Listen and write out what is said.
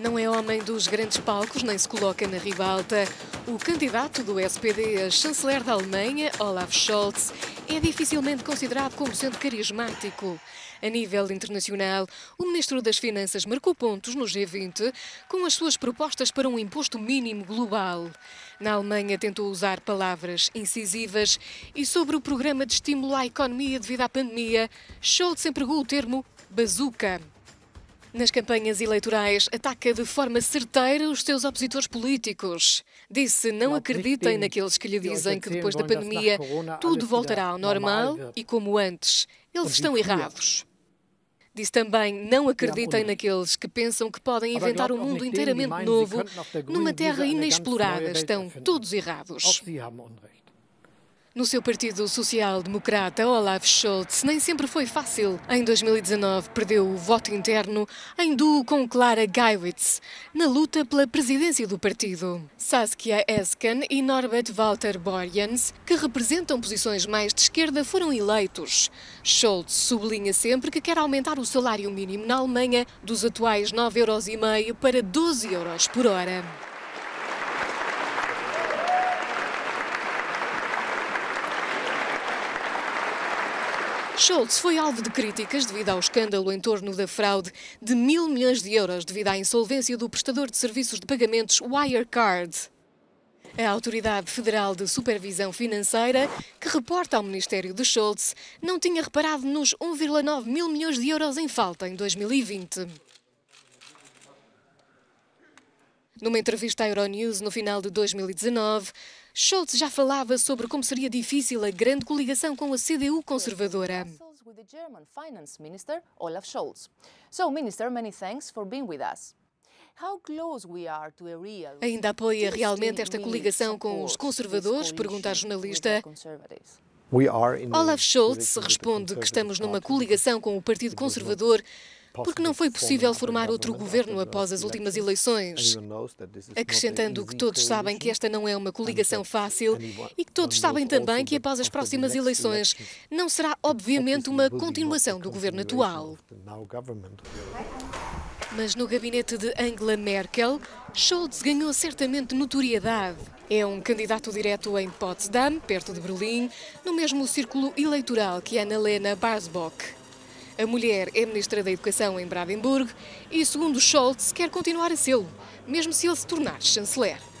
Não é homem dos grandes palcos, nem se coloca na ribalta. O candidato do SPD a chanceler da Alemanha, Olaf Scholz, é dificilmente considerado como sendo carismático. A nível internacional, o ministro das Finanças marcou pontos no G20 com as suas propostas para um imposto mínimo global. Na Alemanha, tentou usar palavras incisivas e sobre o programa de estímulo à economia devido à pandemia, Scholz empregou o termo "bazooka". Nas campanhas eleitorais, ataca de forma certeira os seus opositores políticos. Disse não acreditem naqueles que lhe dizem que é depois da pandemia tudo voltará ao normal e como antes. Eles estão errados. Disse também não acreditem naqueles que pensam que podem inventar um mundo inteiramente novo numa terra inexplorada. Estão todos errados. No seu partido social-democrata, Olaf Scholz nem sempre foi fácil. Em 2019, perdeu o voto interno em duo com Clara Geiwitz, na luta pela presidência do partido. Saskia Esken e Norbert Walter Borjans, que representam posições mais de esquerda, foram eleitos. Scholz sublinha sempre que quer aumentar o salário mínimo na Alemanha dos atuais 9,5 euros para 12 euros por hora. Schultz foi alvo de críticas devido ao escândalo em torno da fraude de mil milhões de euros devido à insolvência do prestador de serviços de pagamentos Wirecard. A Autoridade Federal de Supervisão Financeira, que reporta ao Ministério de Schultz, não tinha reparado nos 1,9 mil milhões de euros em falta em 2020. Numa entrevista à Euronews no final de 2019, Schultz já falava sobre como seria difícil a grande coligação com a CDU conservadora. With the German finance minister Olaf Scholz. So, minister, many thanks for being with us. Ainda apoia realmente esta coligação com os conservadores? Pergunta a jornalista. Olaf Scholz responde que estamos numa coligação com o Partido Conservador porque não foi possível formar outro governo após as últimas eleições. Acrescentando que todos sabem que esta não é uma coligação fácil e que todos sabem também que após as próximas eleições não será, obviamente, uma continuação do governo atual. Mas no gabinete de Angela Merkel, Scholz ganhou certamente notoriedade. É um candidato direto em Potsdam, perto de Berlim, no mesmo círculo eleitoral que Annalena Barsbock. A mulher é ministra da Educação em Brandenburg e, segundo Scholz, quer continuar a sê mesmo se ele se tornar chanceler.